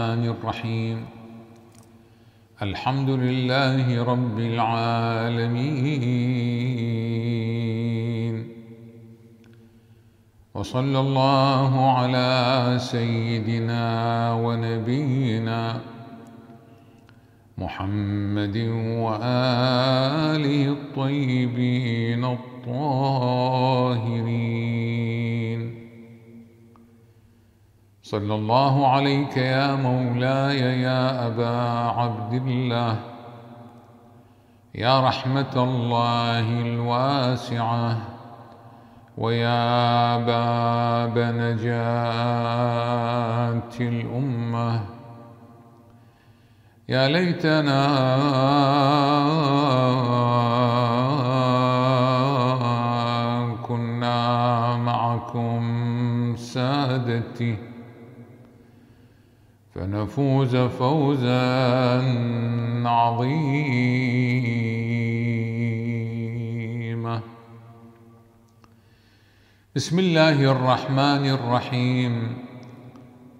الرحمن الرحيم الحمد لله رب العالمين وصلى الله على سيدنا ونبينا محمد وآله الطيبين الطاهرين صلى الله عليك يا مولاي يا أبا عبد الله يا رحمة الله الواسعة ويا باب نجاة الأمة يا ليتنا كنا معكم سادتي فنفوز فوزا عظيما بسم الله الرحمن الرحيم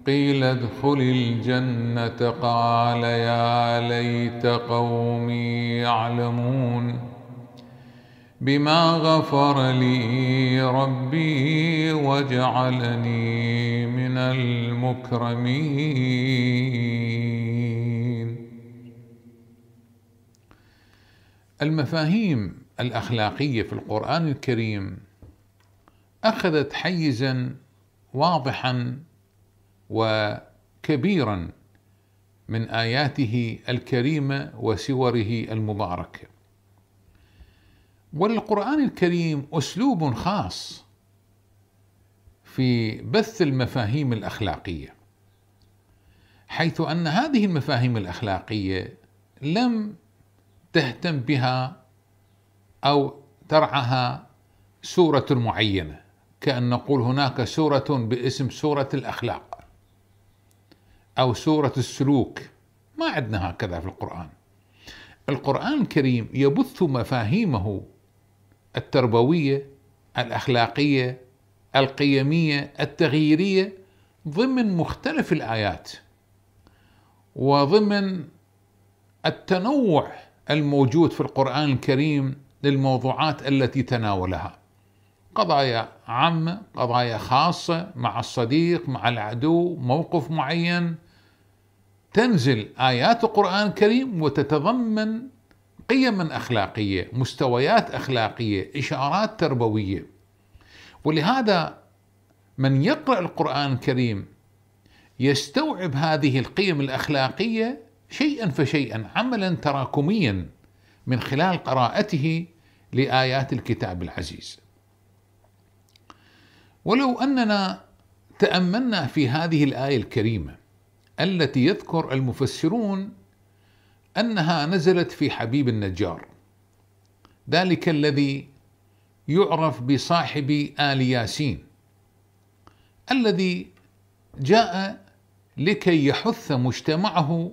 قيل ادخل الجنة قال يا ليت قومي يعلمون بما غفر لي ربي وجعلني من المكرمين المفاهيم الاخلاقيه في القران الكريم اخذت حيزا واضحا وكبيرا من اياته الكريمه وسوره المباركه وللقرآن الكريم أسلوب خاص في بث المفاهيم الأخلاقية حيث أن هذه المفاهيم الأخلاقية لم تهتم بها أو ترعاها سورة معينة كأن نقول هناك سورة باسم سورة الأخلاق أو سورة السلوك ما عندنا هكذا في القرآن القرآن الكريم يبث مفاهيمه التربويه الاخلاقيه القيميه التغييريه ضمن مختلف الايات وضمن التنوع الموجود في القران الكريم للموضوعات التي تناولها قضايا عامه قضايا خاصه مع الصديق مع العدو موقف معين تنزل ايات القران الكريم وتتضمن قيم اخلاقيه، مستويات اخلاقيه، اشارات تربويه. ولهذا من يقرا القران الكريم يستوعب هذه القيم الاخلاقيه شيئا فشيئا عملا تراكميا من خلال قراءته لايات الكتاب العزيز. ولو اننا تاملنا في هذه الايه الكريمه التي يذكر المفسرون انها نزلت في حبيب النجار ذلك الذي يعرف بصاحب ال ياسين الذي جاء لكي يحث مجتمعه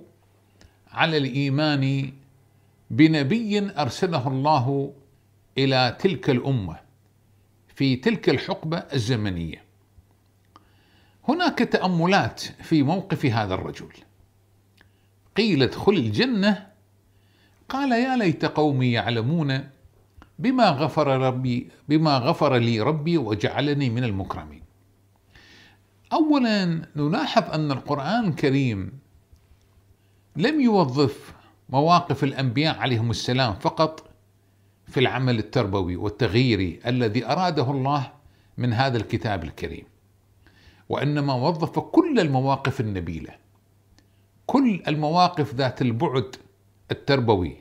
على الايمان بنبي ارسله الله الى تلك الامه في تلك الحقبه الزمنيه هناك تاملات في موقف هذا الرجل قيل ادخل الجنة قال يا ليت قومي يعلمون بما غفر ربي بما غفر لي ربي وجعلني من المكرمين. اولا نلاحظ ان القرآن الكريم لم يوظف مواقف الانبياء عليهم السلام فقط في العمل التربوي والتغييري الذي اراده الله من هذا الكتاب الكريم. وانما وظف كل المواقف النبيله كل المواقف ذات البعد التربوي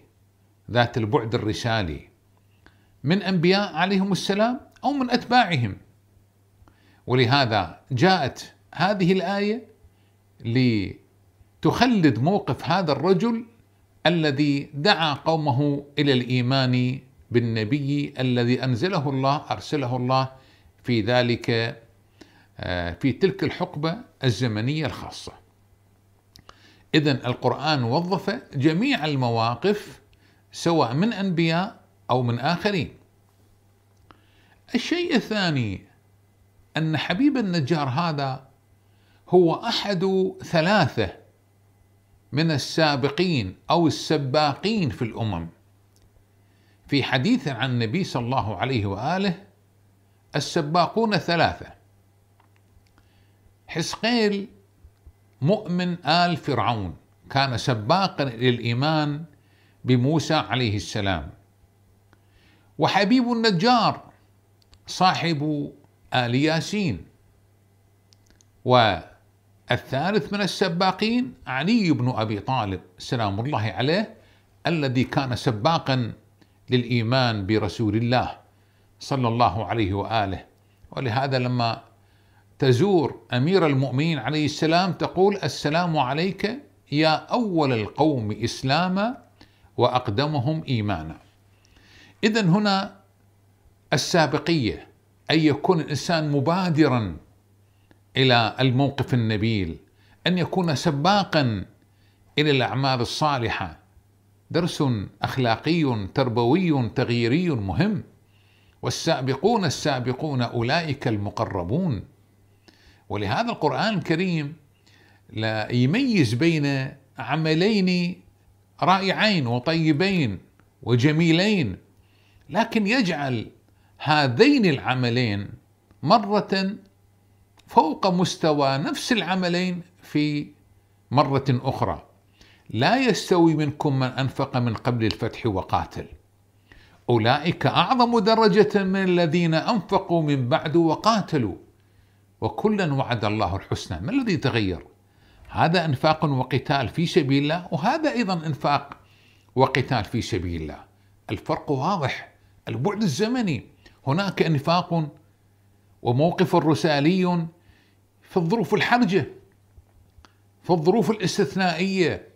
ذات البعد الرسالي من انبياء عليهم السلام او من اتباعهم ولهذا جاءت هذه الايه لتخلد موقف هذا الرجل الذي دعا قومه الى الايمان بالنبي الذي انزله الله ارسله الله في ذلك آه، في تلك الحقبه الزمنيه الخاصه إذا القرآن وظف جميع المواقف سواء من أنبياء أو من آخرين الشيء الثاني أن حبيب النجار هذا هو أحد ثلاثة من السابقين أو السباقين في الأمم في حديث عن النبي صلى الله عليه وآله السباقون ثلاثة حسقيل مؤمن آل فرعون كان سباقا للإيمان بموسى عليه السلام وحبيب النجار صاحب آل ياسين والثالث من السباقين علي بن أبي طالب سلام الله عليه الذي كان سباقا للإيمان برسول الله صلى الله عليه وآله ولهذا لما تزور امير المؤمنين عليه السلام تقول السلام عليك يا اول القوم اسلاما واقدمهم ايمانا. اذا هنا السابقيه ان يكون الانسان مبادرا الى الموقف النبيل، ان يكون سباقا الى الاعمال الصالحه. درس اخلاقي تربوي تغييري مهم. والسابقون السابقون اولئك المقربون ولهذا القرآن الكريم لا يميز بين عملين رائعين وطيبين وجميلين لكن يجعل هذين العملين مرة فوق مستوى نفس العملين في مرة أخرى لا يستوي منكم من أنفق من قبل الفتح وقاتل أولئك أعظم درجة من الذين أنفقوا من بعد وقاتلوا وكلا وعد الله الحسنى ما الذي تغير هذا انفاق وقتال في سبيل الله وهذا ايضا انفاق وقتال في سبيل الله الفرق واضح البعد الزمني هناك انفاق وموقف رسالي في الظروف الحرجه في الظروف الاستثنائيه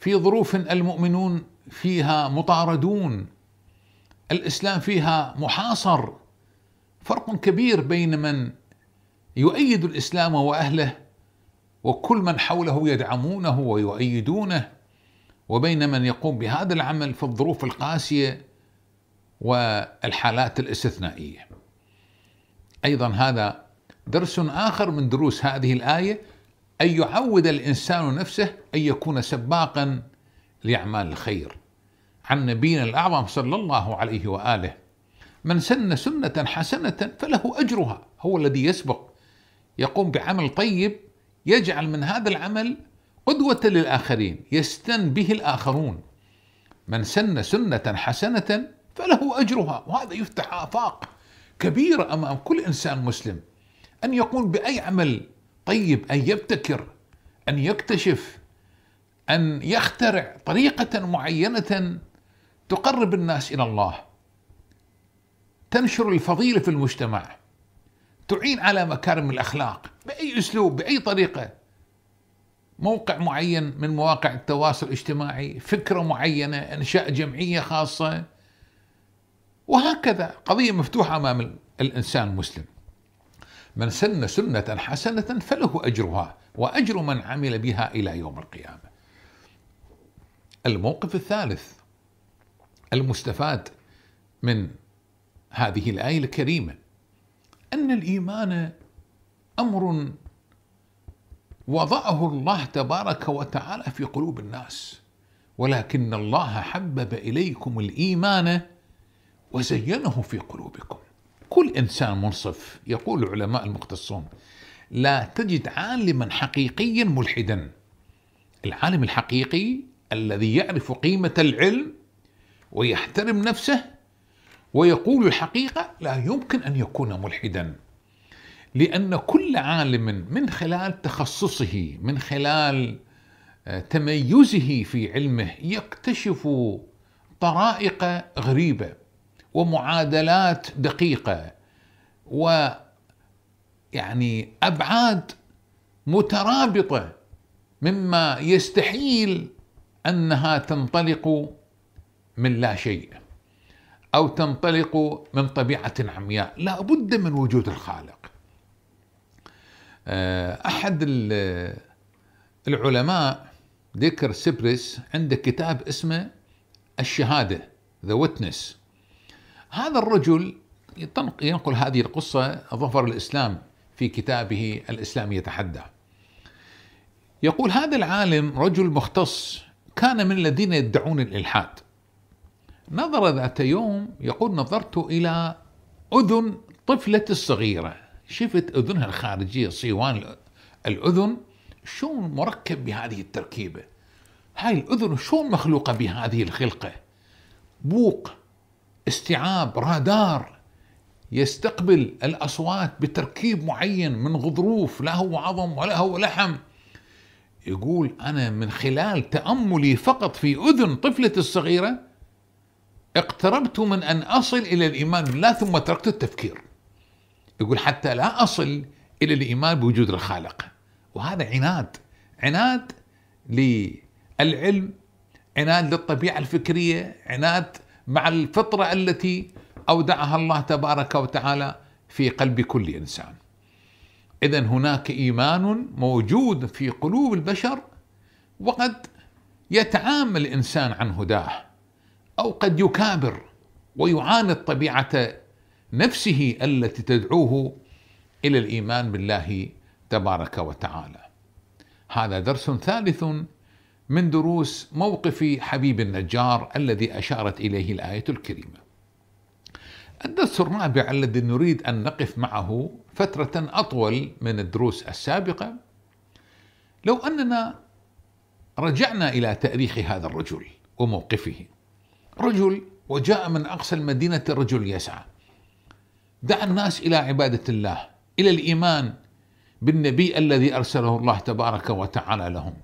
في ظروف المؤمنون فيها مطاردون الاسلام فيها محاصر فرق كبير بين من يؤيد الإسلام وأهله وكل من حوله يدعمونه ويؤيدونه وبين من يقوم بهذا العمل في الظروف القاسية والحالات الاستثنائية أيضا هذا درس آخر من دروس هذه الآية أن يعود الإنسان نفسه أن يكون سباقا لأعمال الخير عن نبينا الأعظم صلى الله عليه وآله من سن سنة حسنة فله أجرها هو الذي يسبق يقوم بعمل طيب يجعل من هذا العمل قدوة للآخرين يستن به الآخرون من سن سنة حسنة فله أجرها وهذا يفتح آفاق كبيرة أمام كل إنسان مسلم أن يقوم بأي عمل طيب أن يبتكر أن يكتشف أن يخترع طريقة معينة تقرب الناس إلى الله تنشر الفضيلة في المجتمع تعين على مكارم الأخلاق بأي أسلوب بأي طريقة موقع معين من مواقع التواصل الاجتماعي فكرة معينة إنشاء جمعية خاصة وهكذا قضية مفتوحة أمام الإنسان المسلم من سن سنة حسنة فله أجرها وأجر من عمل بها إلى يوم القيامة الموقف الثالث المستفاد من هذه الآية الكريمة أن الإيمان أمر وضعه الله تبارك وتعالى في قلوب الناس ولكن الله حبب إليكم الإيمان وزينه في قلوبكم كل إنسان منصف يقول العلماء المختصون لا تجد عالما حقيقيا ملحدا العالم الحقيقي الذي يعرف قيمة العلم ويحترم نفسه ويقول الحقيقة لا يمكن أن يكون ملحدا لأن كل عالم من خلال تخصصه من خلال آه، تميزه في علمه يكتشف طرائق غريبة ومعادلات دقيقة و يعني أبعاد مترابطة مما يستحيل أنها تنطلق من لا شيء أو تنطلق من طبيعة عمياء لا بد من وجود الخالق آه، أحد العلماء ذكر سيبريس عنده كتاب اسمه الشهادة ذا Witness هذا الرجل ينقل هذه القصة ظفر الإسلام في كتابه الإسلام يتحدى يقول هذا العالم رجل مختص كان من الذين يدعون الإلحاد نظر ذات يوم يقول نظرت إلى أذن طفلة الصغيرة شفت أذنها الخارجية صيوان الأذن شلون مركب بهذه التركيبة هاي الأذن شلون مخلوقة بهذه الخلقة بوق استيعاب رادار يستقبل الأصوات بتركيب معين من غضروف لا هو عظم ولا هو لحم يقول أنا من خلال تأملي فقط في أذن طفلة الصغيرة اقتربت من أن أصل إلى الإيمان بالله ثم تركت التفكير يقول حتى لا أصل إلى الإيمان بوجود الخالق وهذا عناد عناد للعلم عناد للطبيعة الفكرية عناد مع الفطرة التي أودعها الله تبارك وتعالى في قلب كل إنسان إذا هناك إيمان موجود في قلوب البشر وقد يتعامل الإنسان عن هداه أو قد يكابر ويعاند طبيعة نفسه التي تدعوه إلى الإيمان بالله تبارك وتعالى هذا درس ثالث من دروس موقف حبيب النجار الذي أشارت إليه الآية الكريمة الدرس الرابع الذي نريد أن نقف معه فترة أطول من الدروس السابقة لو أننا رجعنا إلى تاريخ هذا الرجل وموقفه رجل وجاء من أقصى المدينة رجل يسعى دعا الناس إلى عبادة الله إلى الإيمان بالنبي الذي أرسله الله تبارك وتعالى لهم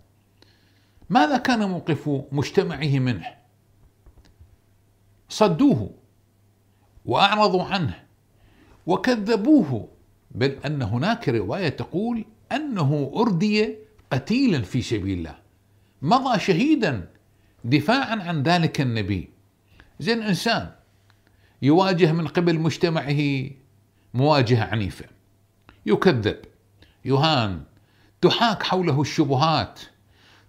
ماذا كان موقف مجتمعه منه صدوه وأعرضوا عنه وكذبوه بل أن هناك رواية تقول أنه أردي قتيلا في سبيل الله مضى شهيدا دفاعا عن ذلك النبي زين انسان يواجه من قبل مجتمعه مواجهه عنيفه يكذب يهان تحاك حوله الشبهات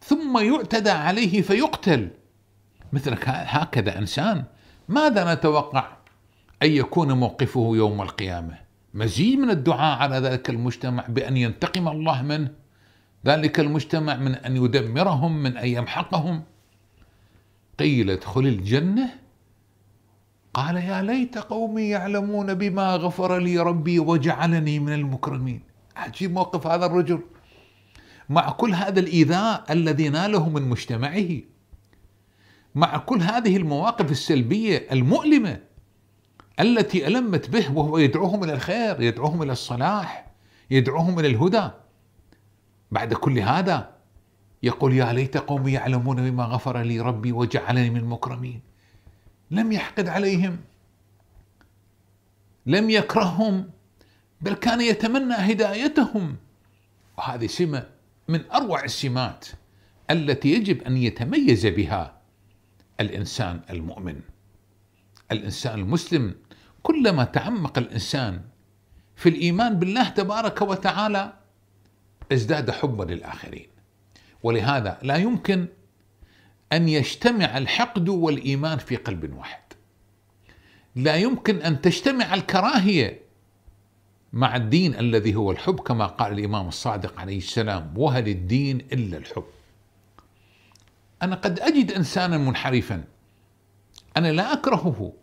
ثم يعتدى عليه فيقتل مثل هكذا انسان ماذا نتوقع ان يكون موقفه يوم القيامه مزيد من الدعاء على ذلك المجتمع بان ينتقم الله منه ذلك المجتمع من ان يدمرهم من ان يمحقهم قيل ادخل الجنه قال يا ليت قومي يعلمون بما غفر لي ربي وجعلني من المكرمين عجيب موقف هذا الرجل مع كل هذا الإيذاء الذي ناله من مجتمعه مع كل هذه المواقف السلبية المؤلمة التي ألمت به وهو يدعوهم إلى الخير يدعوهم إلى الصلاح يدعوهم إلى الهدى بعد كل هذا يقول يا ليت قومي يعلمون بما غفر لي ربي وجعلني من المكرمين لم يحقد عليهم لم يكرههم بل كان يتمنى هدايتهم وهذه سمة من أروع السمات التي يجب أن يتميز بها الإنسان المؤمن الإنسان المسلم كلما تعمق الإنسان في الإيمان بالله تبارك وتعالى ازداد حبا للآخرين ولهذا لا يمكن أن يجتمع الحقد والإيمان في قلب واحد لا يمكن أن تجتمع الكراهية مع الدين الذي هو الحب كما قال الإمام الصادق عليه السلام وهل الدين إلا الحب أنا قد أجد إنسانا منحرفا أنا لا أكرهه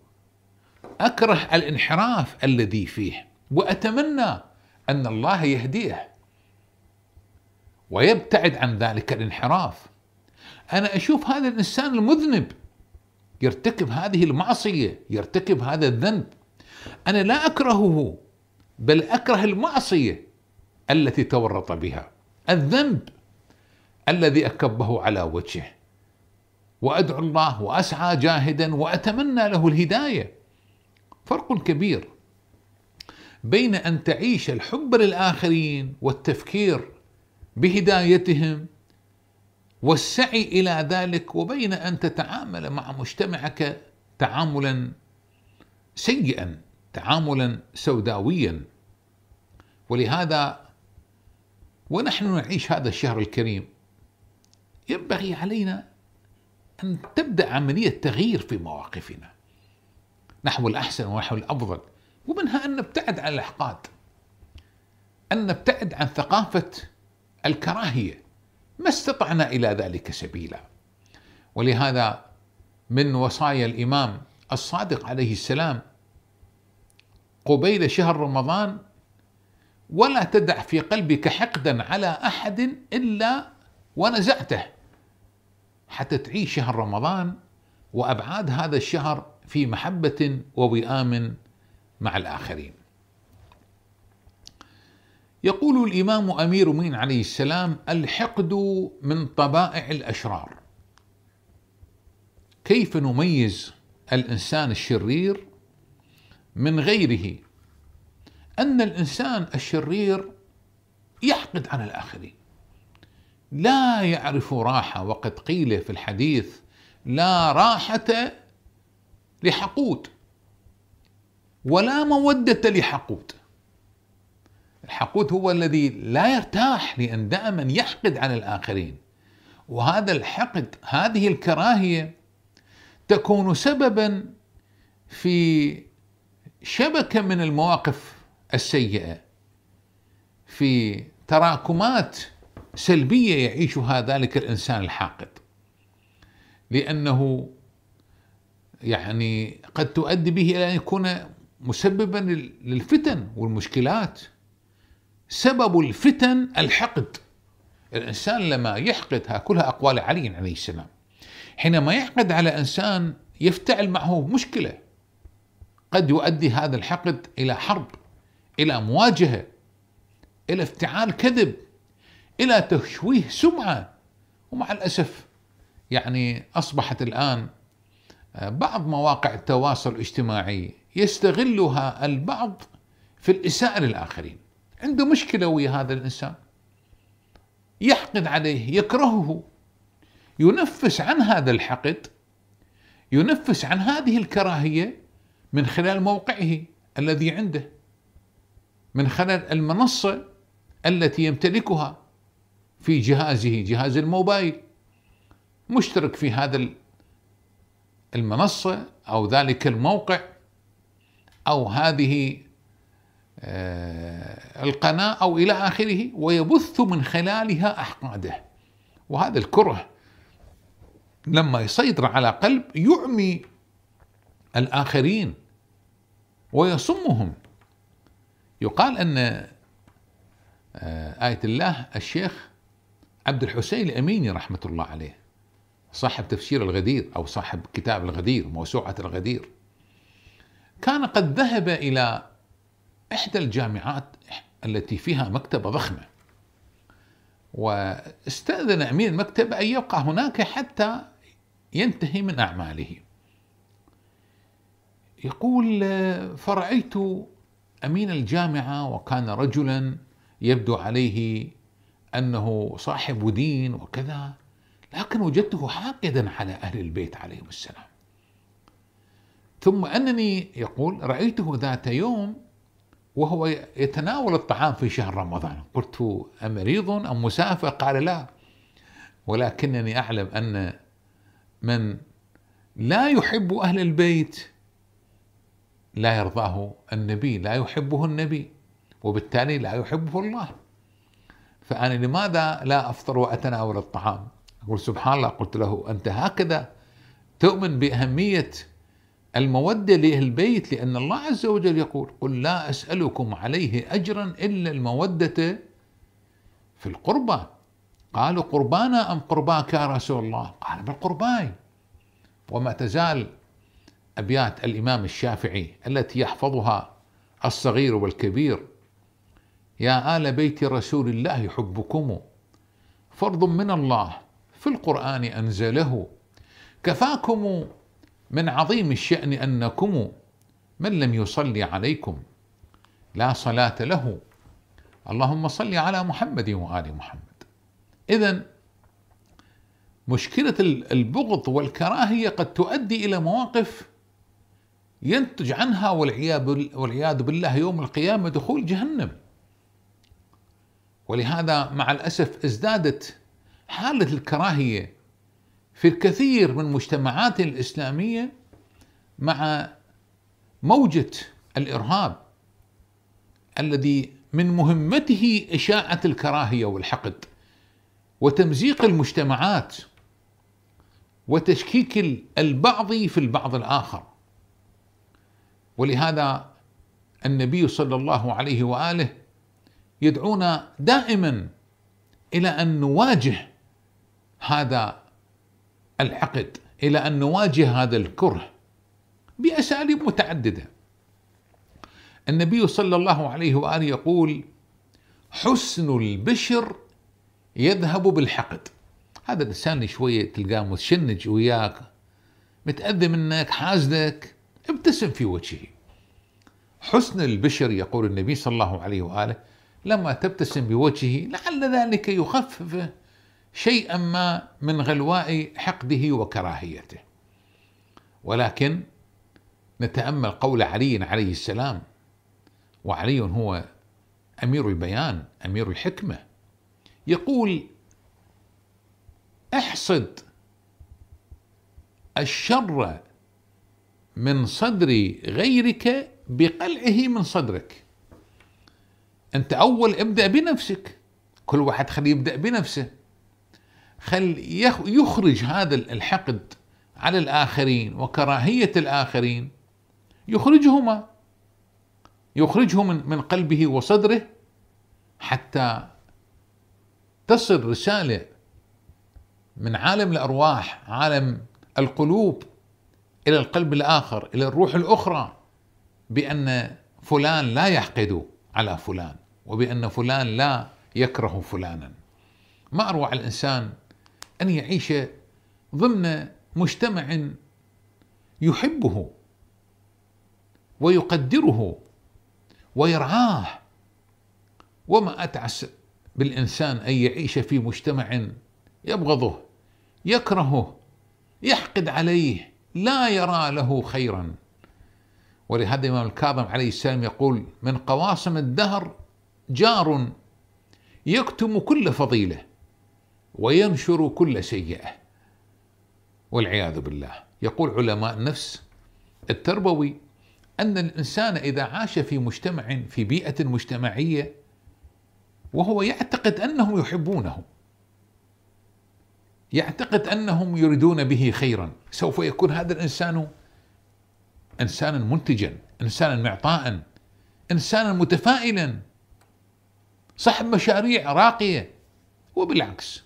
أكره الانحراف الذي فيه وأتمنى أن الله يهديه ويبتعد عن ذلك الانحراف أنا أشوف هذا الإنسان المذنب يرتكب هذه المعصية يرتكب هذا الذنب أنا لا أكرهه بل أكره المعصية التي تورط بها الذنب الذي أكبه على وجهه وأدعو الله وأسعى جاهدا وأتمنى له الهداية فرق كبير بين أن تعيش الحب للآخرين والتفكير بهدايتهم والسعي الى ذلك وبين ان تتعامل مع مجتمعك تعاملا سيئا تعاملا سوداويا ولهذا ونحن نعيش هذا الشهر الكريم ينبغي علينا ان تبدا عمليه تغيير في مواقفنا نحو الاحسن ونحو الافضل ومنها ان نبتعد عن الاحقاد ان نبتعد عن ثقافه الكراهيه ما استطعنا الى ذلك سبيلا ولهذا من وصايا الامام الصادق عليه السلام قبيل شهر رمضان ولا تدع في قلبك حقدا على احد الا ونزعته حتى تعيش شهر رمضان وابعاد هذا الشهر في محبه ووئام مع الاخرين يقول الإمام أمير مين عليه السلام الحقد من طبائع الأشرار كيف نميز الإنسان الشرير من غيره أن الإنسان الشرير يحقد على الآخرين لا يعرف راحة وقد قيل في الحديث لا راحة لحقود ولا مودة لحقود الحقود هو الذي لا يرتاح لأن دائما يحقد على الآخرين وهذا الحقد هذه الكراهية تكون سببا في شبكة من المواقف السيئة في تراكمات سلبية يعيشها ذلك الإنسان الحاقد لأنه يعني قد تؤدي به إلى أن يكون مسببا للفتن والمشكلات سبب الفتن الحقد الإنسان لما يحقد ها كلها أقوال علي عليه السلام حينما يحقد على إنسان يفتعل معه مشكلة قد يؤدي هذا الحقد إلى حرب إلى مواجهة إلى افتعال كذب إلى تشويه سمعة ومع الأسف يعني أصبحت الآن آه، بعض مواقع التواصل الاجتماعي يستغلها البعض في الإساءة للآخرين عنده مشكله ويا هذا الانسان يحقد عليه يكرهه ينفس عن هذا الحقد ينفس عن هذه الكراهيه من خلال موقعه الذي عنده من خلال المنصه التي يمتلكها في جهازه جهاز الموبايل مشترك في هذا المنصه او ذلك الموقع او هذه آه، القناة أو إلى آخره ويبث من خلالها أحقاده وهذا الكره لما يسيطر على قلب يعمي الآخرين ويصمهم يقال أن آه، آية الله الشيخ عبد الحسين الأميني رحمة الله عليه صاحب تفسير الغدير أو صاحب كتاب الغدير موسوعة الغدير كان قد ذهب إلى إحدى الجامعات التي فيها مكتبة ضخمة واستأذن أمير المكتبة أن يبقى هناك حتى ينتهي من أعماله يقول فرأيت أمين الجامعة وكان رجلا يبدو عليه أنه صاحب دين وكذا لكن وجدته حاقدا على أهل البيت عليهم السلام ثم أنني يقول رأيته ذات يوم وهو يتناول الطعام في شهر رمضان قلت أمريض أم مسافر قال لا ولكنني أعلم أن من لا يحب أهل البيت لا يرضاه النبي لا يحبه النبي وبالتالي لا يحبه الله فأنا لماذا لا أفطر وأتناول الطعام أقول سبحان الله قلت له أنت هكذا تؤمن بأهمية المودة للبيت لأن الله عز وجل يقول قل لا أسألكم عليه أجرا إلا المودة في القربى قالوا قربانا أم قرباك يا رسول الله قال بالقرباي وما تزال أبيات الإمام الشافعي التي يحفظها الصغير والكبير يا آل بيت رسول الله حبكم فرض من الله في القرآن أنزله كفاكم من عظيم الشأن أنكم من لم يصلي عليكم لا صلاة له اللهم صل على محمد وآل محمد إذا مشكلة البغض والكراهية قد تؤدي إلى مواقف ينتج عنها والعياذ بالله يوم القيامة دخول جهنم ولهذا مع الأسف ازدادت حالة الكراهية في الكثير من مجتمعات الإسلامية مع موجة الإرهاب الذي من مهمته إشاعة الكراهية والحقد وتمزيق المجتمعات وتشكيك البعض في البعض الآخر ولهذا النبي صلى الله عليه وآله يدعونا دائما إلى أن نواجه هذا الحقد الى ان نواجه هذا الكره باساليب متعدده. النبي صلى الله عليه واله يقول: حسن البشر يذهب بالحقد. هذا الانسان شويه تلقاه متشنج وياك متاذى منك حاسدك ابتسم في وجهه. حسن البشر يقول النبي صلى الله عليه واله لما تبتسم بوجهه لعل ذلك يخففه شيئا ما من غلواء حقده وكراهيته ولكن نتامل قول علي عليه السلام وعلي هو امير البيان امير الحكمه يقول احصد الشر من صدر غيرك بقلعه من صدرك انت اول ابدا بنفسك كل واحد خليه يبدا بنفسه خل يخرج هذا الحقد على الآخرين وكراهية الآخرين يخرجهما يخرجه من من قلبه وصدره حتى تصل رسالة من عالم الأرواح عالم القلوب إلى القلب الآخر إلى الروح الأخرى بأن فلان لا يحقد على فلان وبأن فلان لا يكره فلانا ما أروع الإنسان أن يعيش ضمن مجتمع يحبه ويقدره ويرعاه وما أتعس بالإنسان أن يعيش في مجتمع يبغضه يكرهه يحقد عليه لا يرى له خيرا ولهذا الإمام الكاظم عليه السلام يقول من قواسم الدهر جار يكتم كل فضيله وينشر كل سيئة والعياذ بالله يقول علماء النفس التربوي أن الإنسان إذا عاش في مجتمع في بيئة مجتمعية وهو يعتقد أنهم يحبونه يعتقد أنهم يريدون به خيرا سوف يكون هذا الإنسان إنسانا منتجا إنسانا معطاء إنسانا متفائلا صاحب مشاريع راقية وبالعكس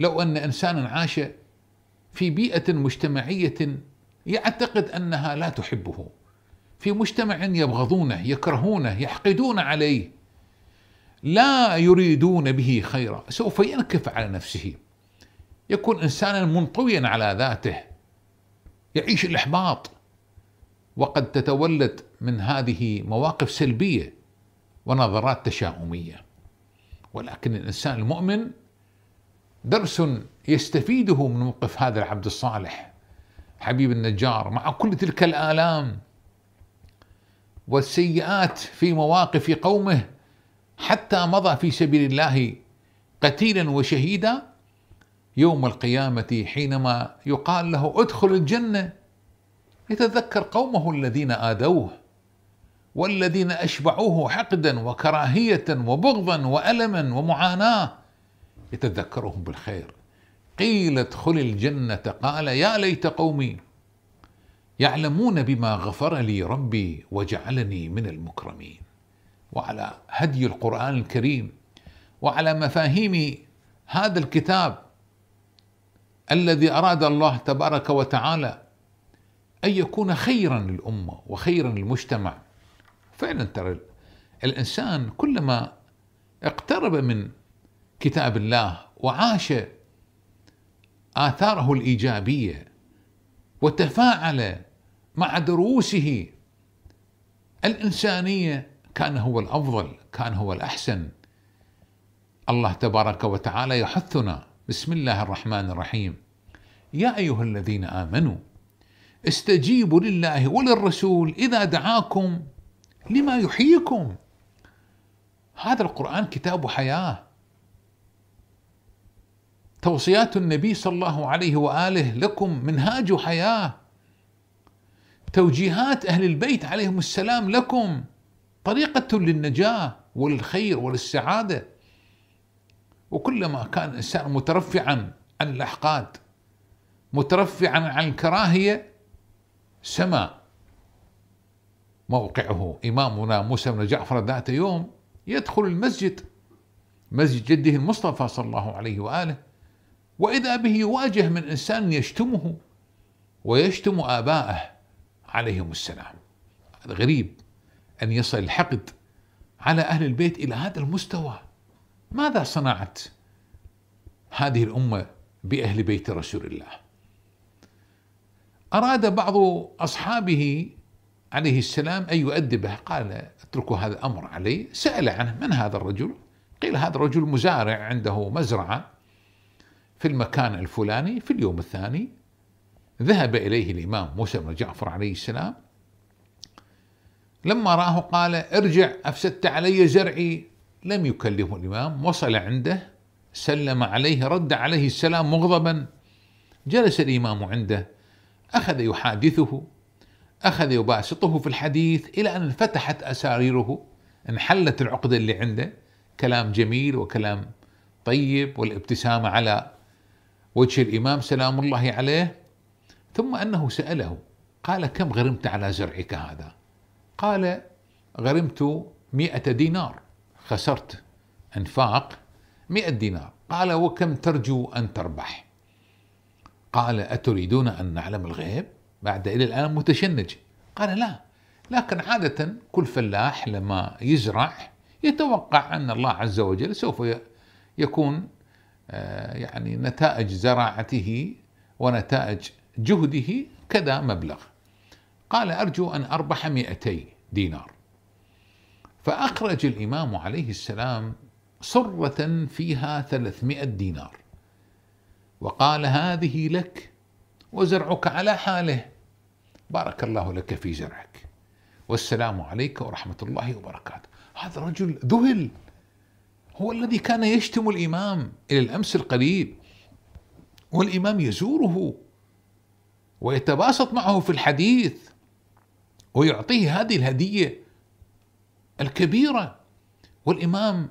لو أن إنسانا عاش في بيئة مجتمعية يعتقد أنها لا تحبه في مجتمع يبغضونه يكرهونه يحقدون عليه لا يريدون به خيرا سوف ينكف على نفسه يكون إنسانا منطويا على ذاته يعيش الإحباط وقد تتولد من هذه مواقف سلبية ونظرات تشاؤمية ولكن الإنسان المؤمن درس يستفيده من موقف هذا العبد الصالح حبيب النجار مع كل تلك الآلام والسيئات في مواقف قومه حتى مضى في سبيل الله قتيلا وشهيدا يوم القيامة حينما يقال له ادخل الجنة يتذكر قومه الذين آذوه والذين أشبعوه حقدا وكراهية وبغضا وألما ومعاناة يتذكرهم بالخير قيل ادخل الجنة قال يا ليت قومي يعلمون بما غفر لي ربي وجعلني من المكرمين وعلى هدي القرآن الكريم وعلى مفاهيم هذا الكتاب الذي أراد الله تبارك وتعالى أن يكون خيرا للأمة وخيرا للمجتمع فعلا ترى الإنسان كلما اقترب من كتاب الله وعاش آثاره الإيجابية وتفاعل مع دروسه الإنسانية كان هو الأفضل كان هو الأحسن الله تبارك وتعالى يحثنا بسم الله الرحمن الرحيم يا أيها الذين آمنوا استجيبوا لله وللرسول إذا دعاكم لما يحييكم هذا القرآن كتاب حياه توصيات النبي صلى الله عليه واله لكم منهاج حياه توجيهات اهل البيت عليهم السلام لكم طريقه للنجاه والخير والسعاده وكلما كان الانسان مترفعا عن الاحقاد مترفعا عن الكراهيه سما موقعه امامنا موسى بن جعفر ذات يوم يدخل المسجد مسجد جده المصطفى صلى الله عليه واله وإذا به يواجه من إنسان يشتمه ويشتم آباءه عليهم السلام هذا غريب أن يصل الحقد على أهل البيت إلى هذا المستوى ماذا صنعت هذه الأمة بأهل بيت رسول الله أراد بعض أصحابه عليه السلام أن يؤدبه قال اتركوا هذا الأمر علي سأل عنه من هذا الرجل قيل هذا الرجل مزارع عنده مزرعة في المكان الفلاني في اليوم الثاني ذهب إليه الإمام موسى بن جعفر عليه السلام لما رآه قال ارجع أفسدت علي زرعي لم يكلفه الإمام وصل عنده سلم عليه رد عليه السلام مغضبا جلس الإمام عنده أخذ يحادثه أخذ يباسطه في الحديث إلى أن انفتحت أساريره انحلت العقدة اللي عنده كلام جميل وكلام طيب والابتسامة على وجه الإمام سلام الله عليه ثم أنه سأله قال كم غرمت على زرعك هذا قال غرمت مئة دينار خسرت أنفاق مئة دينار قال وكم ترجو أن تربح قال أتريدون أن نعلم الغيب بعد إلى الآن متشنج قال لا لكن عادة كل فلاح لما يزرع يتوقع أن الله عز وجل سوف يكون آه، يعني نتائج زراعته ونتائج جهده كذا مبلغ قال أرجو أن أربح 200 دينار فأخرج الإمام عليه السلام صرة فيها 300 دينار وقال هذه لك وزرعك على حاله بارك الله لك في زرعك والسلام عليك ورحمة الله وبركاته هذا رجل ذهل هو الذي كان يشتم الإمام إلى الأمس القريب والإمام يزوره ويتباسط معه في الحديث ويعطيه هذه الهدية الكبيرة والإمام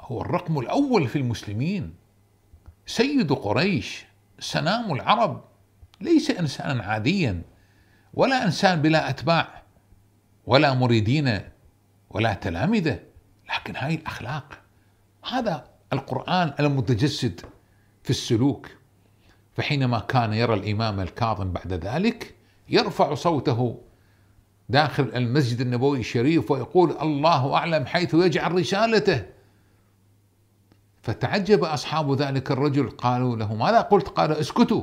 هو الرقم الأول في المسلمين سيد قريش سنام العرب ليس إنسانا عاديا ولا إنسان بلا أتباع ولا مريدين ولا تلامذة لكن هاي الأخلاق هذا القرآن المتجسد في السلوك فحينما كان يرى الإمام الكاظم بعد ذلك يرفع صوته داخل المسجد النبوي الشريف ويقول الله أعلم حيث يجعل رسالته فتعجب أصحاب ذلك الرجل قالوا له ماذا قلت قال اسكتوا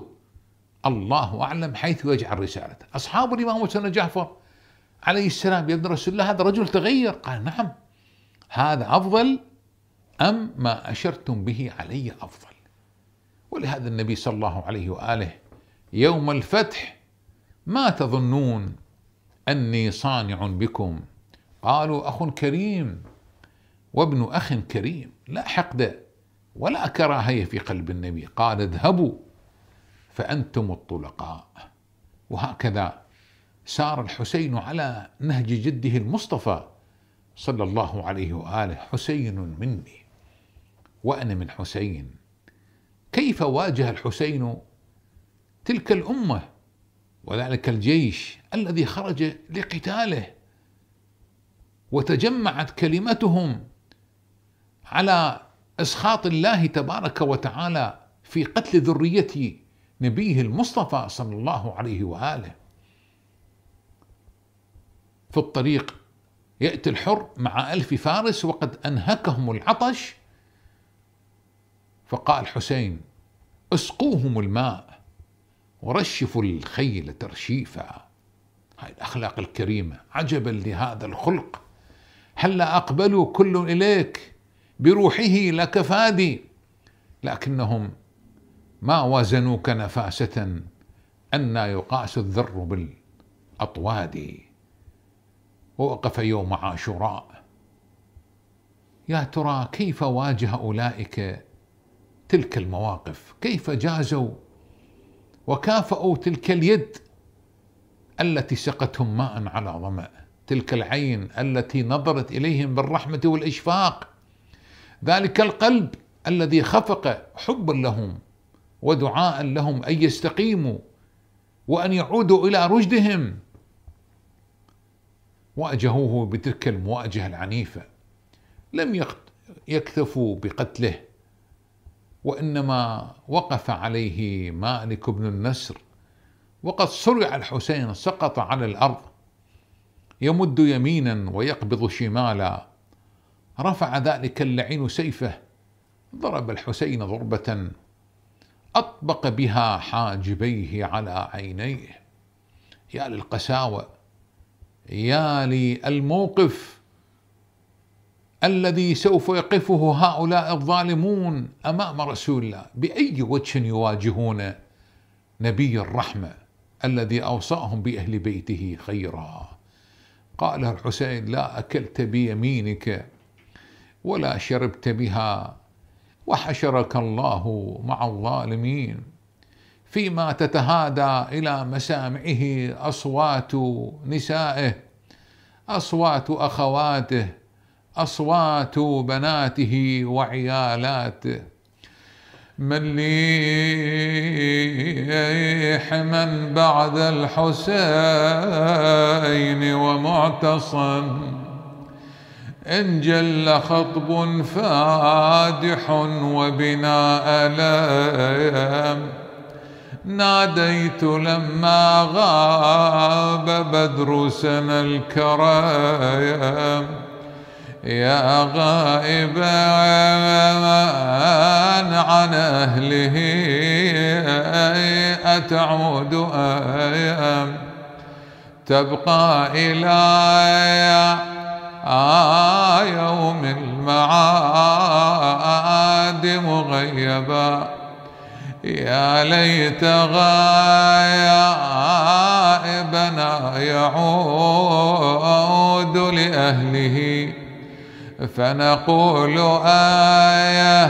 الله أعلم حيث يجعل رسالته أصحاب الإمام حسين جعفر عليه السلام يا ابن رسول الله هذا رجل تغير قال نعم هذا أفضل أم ما أشرتم به علي أفضل ولهذا النبي صلى الله عليه وآله يوم الفتح ما تظنون أني صانع بكم قالوا أخ كريم وابن أخ كريم لا حقد ولا كراهية في قلب النبي قال اذهبوا فأنتم الطلقاء وهكذا سار الحسين على نهج جده المصطفى صلى الله عليه واله حسين مني وانا من حسين كيف واجه الحسين تلك الامه وذلك الجيش الذي خرج لقتاله وتجمعت كلمتهم على اسخاط الله تبارك وتعالى في قتل ذريه نبيه المصطفى صلى الله عليه واله في الطريق يأتي الحر مع ألف فارس وقد أنهكهم العطش فقال حسين اسقوهم الماء ورشفوا الخيل ترشيفا هاي الأخلاق الكريمة عجبا لهذا الخلق هلا أقبلوا كل إليك بروحه لك فادي لكنهم ما وازنوك نفاسة أن يقاس الذر بالأطواد ووقف يوم عاشوراء يا ترى كيف واجه اولئك تلك المواقف كيف جازوا وكافأوا تلك اليد التي سقتهم ماء على ظمأ تلك العين التي نظرت إليهم بالرحمة والإشفاق ذلك القلب الذي خفق حبا لهم ودعاء لهم أن يستقيموا وأن يعودوا إلى رشدهم واجهوه بتلك المواجهه العنيفه لم يكتفوا بقتله وانما وقف عليه مالك بن النسر وقد صرع الحسين سقط على الارض يمد يمينا ويقبض شمالا رفع ذلك اللعين سيفه ضرب الحسين ضربه اطبق بها حاجبيه على عينيه يا للقساوه يا لي الموقف الذي سوف يقفه هؤلاء الظالمون امام رسول الله باي وجه يواجهون نبي الرحمه الذي اوصاهم باهل بيته خيرا قال الحسين لا اكلت بيمينك ولا شربت بها وحشرك الله مع الظالمين فيما تتهادى الى مسامعه اصوات نسائه اصوات اخواته اصوات بناته وعيالاته مليح من بعد الحسين ومعتصم إن جل خطب فادح وبنا ألم ناديت لما غاب بدر سنى الكرم يا غائبا عن أهله أتعود أيام تبقى إلى يوم المعاد مغيبا يا ليت غائبنا يعود لأهله فنقول آية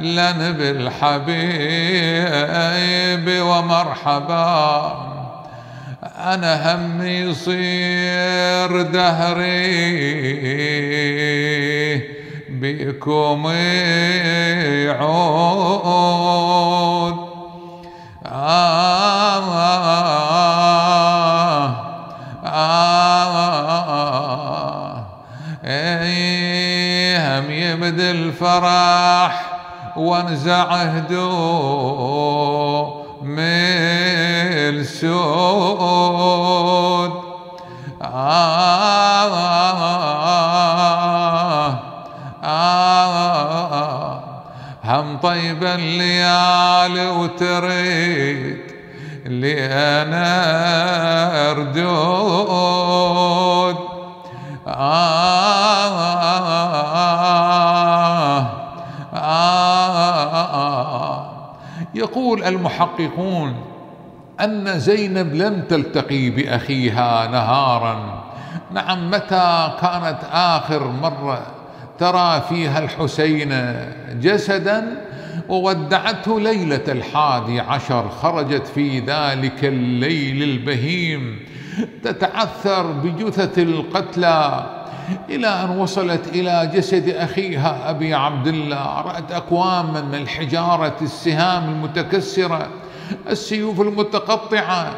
لن بالحبيب ومرحبا أنا همي يصير دهري بكم يعود آه آه آه هم يبدي الفرح وانزع هدوء من آه آه آه آه هم طيب الليالي وتريد اللي أنا أردود آه آه آه يقول المحققون أن زينب لم تلتقي بأخيها نهارا نعم متى كانت آخر مرة ترى فيها الحسين جسدا وودعته ليلة الحادي عشر خرجت في ذلك الليل البهيم تتعثر بجثث القتلى إلى أن وصلت إلى جسد أخيها أبي عبد الله رأت أقواما من الحجارة السهام المتكسرة السيوف المتقطعة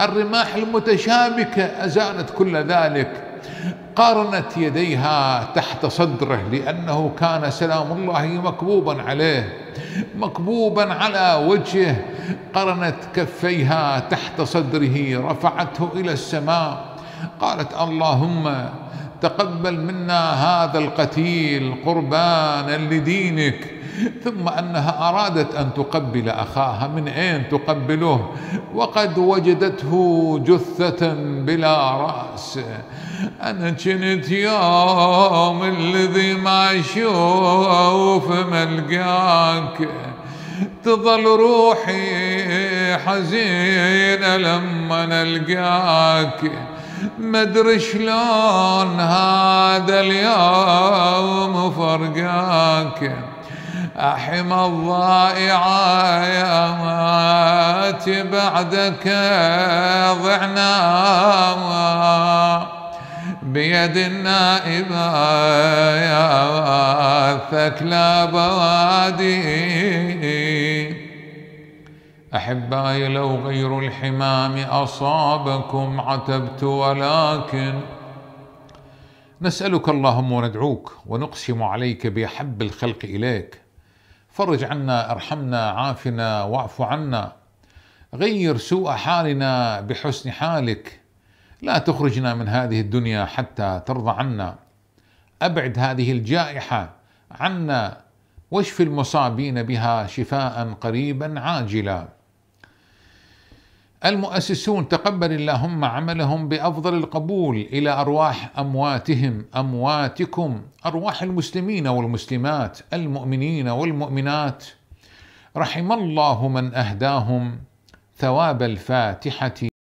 الرماح المتشابكة أزالت كل ذلك قارنت يديها تحت صدره لأنه كان سلام الله مكبوبا عليه مكبوبا على وجهه قرنت كفيها تحت صدره رفعته إلى السماء قالت اللهم تقبل منا هذا القتيل قربانا لدينك ثم انها ارادت ان تقبل اخاها من اين تقبله وقد وجدته جثه بلا راس انا كنت يوم الذي ما اشوف ملقاك تظل روحي حزينه لما نلقاك مدري شلون هذا اليوم فرقاك أحمى مات بعدك ضعنا بيد النائبة يا ثكلى بوادي أحبائي لو غير الحمام أصابكم عتبت ولكن نسألك اللهم وندعوك ونقسم عليك بأحب الخلق إليك فرج عنا ارحمنا عافنا واعف عنا غير سوء حالنا بحسن حالك لا تخرجنا من هذه الدنيا حتى ترضى عنا ابعد هذه الجائحه عنا واشف المصابين بها شفاء قريبا عاجلا المؤسسون تقبل اللهم عملهم بافضل القبول الى ارواح امواتهم امواتكم ارواح المسلمين والمسلمات المؤمنين والمؤمنات رحم الله من اهداهم ثواب الفاتحه